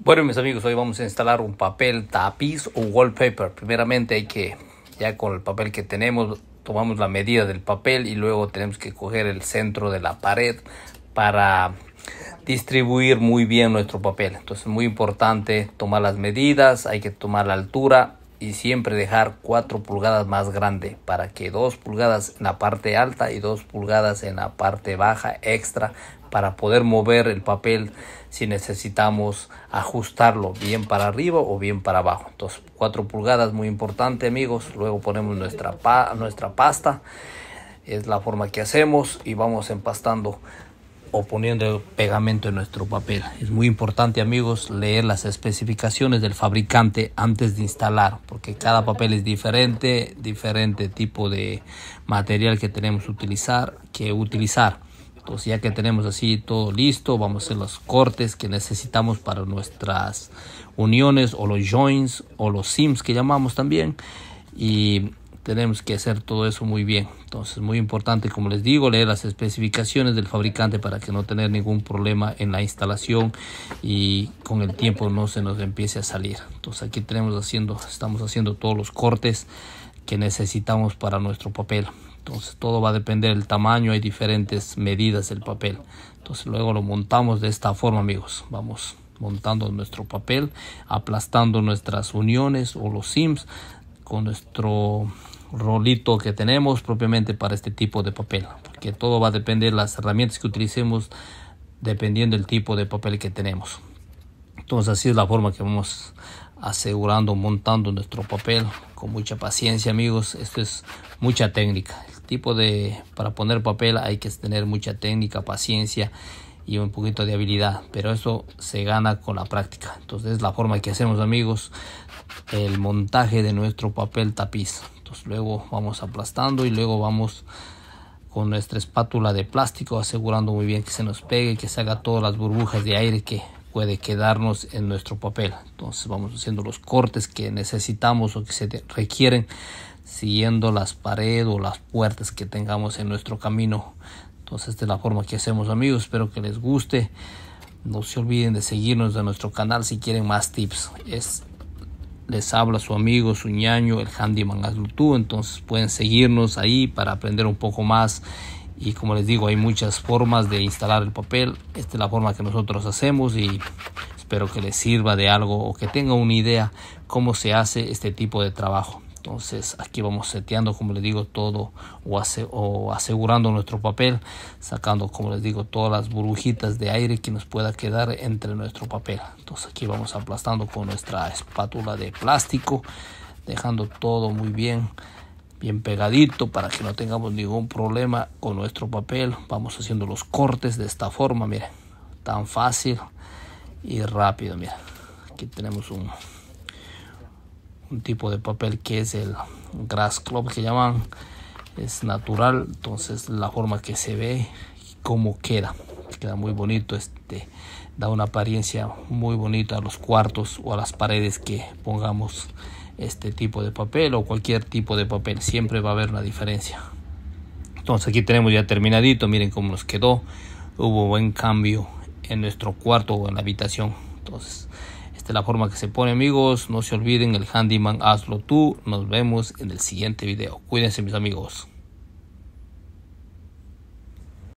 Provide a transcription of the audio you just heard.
Bueno mis amigos, hoy vamos a instalar un papel tapiz o wallpaper. Primeramente hay que, ya con el papel que tenemos, tomamos la medida del papel y luego tenemos que coger el centro de la pared para distribuir muy bien nuestro papel. Entonces es muy importante tomar las medidas, hay que tomar la altura y siempre dejar 4 pulgadas más grande para que 2 pulgadas en la parte alta y 2 pulgadas en la parte baja extra para poder mover el papel si necesitamos ajustarlo bien para arriba o bien para abajo. Entonces 4 pulgadas muy importante amigos. Luego ponemos nuestra, nuestra pasta. Es la forma que hacemos y vamos empastando o poniendo el pegamento en nuestro papel. Es muy importante amigos leer las especificaciones del fabricante antes de instalar porque cada papel es diferente, diferente tipo de material que tenemos utilizar, que utilizar. Entonces Ya que tenemos así todo listo, vamos a hacer los cortes que necesitamos para nuestras uniones o los joints o los sims que llamamos también. Y tenemos que hacer todo eso muy bien. Entonces, muy importante, como les digo, leer las especificaciones del fabricante para que no tener ningún problema en la instalación y con el tiempo no se nos empiece a salir. Entonces, aquí tenemos haciendo, estamos haciendo todos los cortes que necesitamos para nuestro papel. Entonces todo va a depender del tamaño, hay diferentes medidas del papel. Entonces luego lo montamos de esta forma amigos. Vamos montando nuestro papel, aplastando nuestras uniones o los sims con nuestro rolito que tenemos propiamente para este tipo de papel. Porque todo va a depender de las herramientas que utilicemos dependiendo del tipo de papel que tenemos. Entonces así es la forma que vamos asegurando, montando nuestro papel con mucha paciencia amigos. Esto es mucha técnica. El tipo de, para poner papel hay que tener mucha técnica, paciencia y un poquito de habilidad, pero eso se gana con la práctica. Entonces es la forma que hacemos amigos el montaje de nuestro papel tapiz. Entonces luego vamos aplastando y luego vamos con nuestra espátula de plástico asegurando muy bien que se nos pegue, que se haga todas las burbujas de aire que puede quedarnos en nuestro papel. Entonces vamos haciendo los cortes que necesitamos o que se requieren siguiendo las paredes o las puertas que tengamos en nuestro camino. Entonces de la forma que hacemos amigos, espero que les guste. No se olviden de seguirnos en nuestro canal si quieren más tips. Es, les habla su amigo, su ñaño, el handyman Azultú. Entonces pueden seguirnos ahí para aprender un poco más y como les digo hay muchas formas de instalar el papel esta es la forma que nosotros hacemos y espero que les sirva de algo o que tenga una idea cómo se hace este tipo de trabajo entonces aquí vamos seteando como les digo todo o, o asegurando nuestro papel sacando como les digo todas las burbujitas de aire que nos pueda quedar entre nuestro papel entonces aquí vamos aplastando con nuestra espátula de plástico dejando todo muy bien bien pegadito para que no tengamos ningún problema con nuestro papel vamos haciendo los cortes de esta forma miren tan fácil y rápido miren aquí tenemos un un tipo de papel que es el grass club que llaman es natural entonces la forma que se ve y cómo queda queda muy bonito este da una apariencia muy bonita a los cuartos o a las paredes que pongamos este tipo de papel o cualquier tipo de papel. Siempre va a haber una diferencia. Entonces aquí tenemos ya terminadito. Miren cómo nos quedó. Hubo buen cambio en nuestro cuarto o en la habitación. Entonces, esta es la forma que se pone amigos. No se olviden el handyman hazlo tú. Nos vemos en el siguiente video. Cuídense mis amigos.